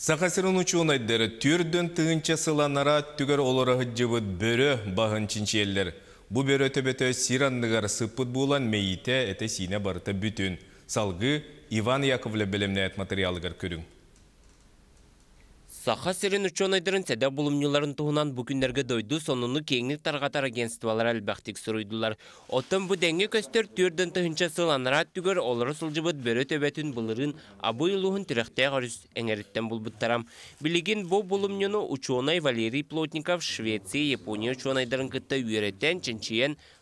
Сақасырын ұчуынайдары түрден түгінші сыланара түгір оларығы жыбыт бөрі бағын чинчелдер. Бұ бөрі төбеті сираннығар сыппыт болан мейіте әті сине барыта бүтін. Салғы Иван Яковлі білімне әт материалығар көрің. Саха сирин ученыдырын сәдә болымнюларын туһунан бу күннәргә дойду сонуны кеңлек таргатар агентстволар әлбәхтик сорыйдылар. Оттан бу дәңге көстөр төрдән төһүнчә сыланара түгөр олары сылҗыбыт бөрө төбәтүн булырын абый улуһун тирәхтә гарыс эңәриттән булбыттарам. Билеген бу булымныны ученый Валерий Плотников Швеция, Япония ученыдырын кытта үйрәтән чинчиен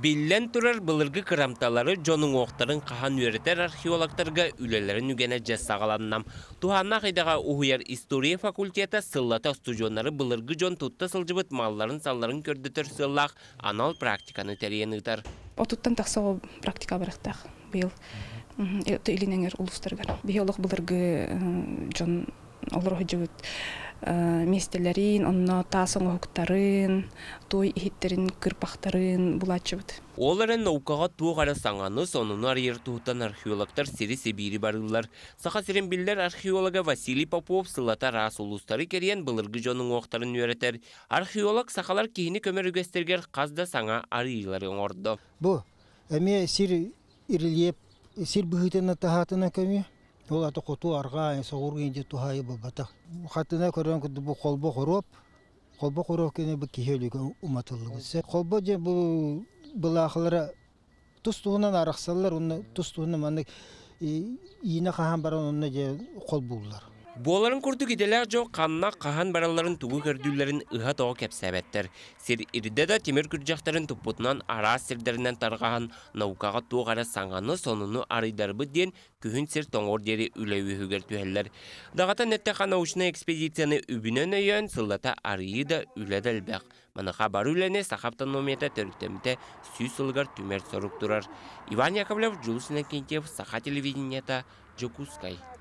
Биллен турар былыргы кырамталары жоның оқтарын қаған өретер археологтарға үлелерін үгене жасағаланнам. Туханна қайдаға ұхуяр история факультеті сыллата студионары былыргы жон тұтты сылжыбыт малларын салларын көрді сыллақ анал практиканы тәрен ұтар. Отуттан тақсау практика барықтақ бұл. ұлыстырғар. Биолог былыргы э, жон Э, местелерин онно таасоңохуктарын той ихиттерин кырпахтарын булачыбыт оларын наукага туох ара саңаны сонунар арьер туутан археологтор сири сибири барылар саха биллер археолога василий попов сылата раас улустары керен былыргы жонун оқтарын үйрөтер археолог сахалар кийини көмөр үгестергер қазда саңа арыйлар оңордо бу эме сир ирилеп сир быхытына ол аты қоту арға айын соғыр кейінде тұхайы бұл бата. Қатына көрген күрді бұл қолбо құрып, қолбо құрып кені бұл кейелігі ұматылы бұлсы. қолбо же бұл бұл ақылары тұстуынан арақсалар, тұстуынан маңы иіне қаған баран онына де қол бұлылар. Буоларын курду гиделер жо қанна қахан бараларын тугу көрдүүлерін ыха тоғы кепсәбәттер. Сир ирде да темир күрджақтарын туппутынан ара сирдерінен тарғахан наукаға туғара саңғаны сонуну арыйдарбы ден күхін сер тоңор дери үләуі хүгер түһәлләр. Дағата нетте қана экспедицияны үбінен өйен сылдата арыйы да бәқ. Маныха бар үләне сахаптан номета төріктемте түмер сорук тұрар. Иван Яковлев, Джулсина Кентьев, Саха телевидениета, Джокускай.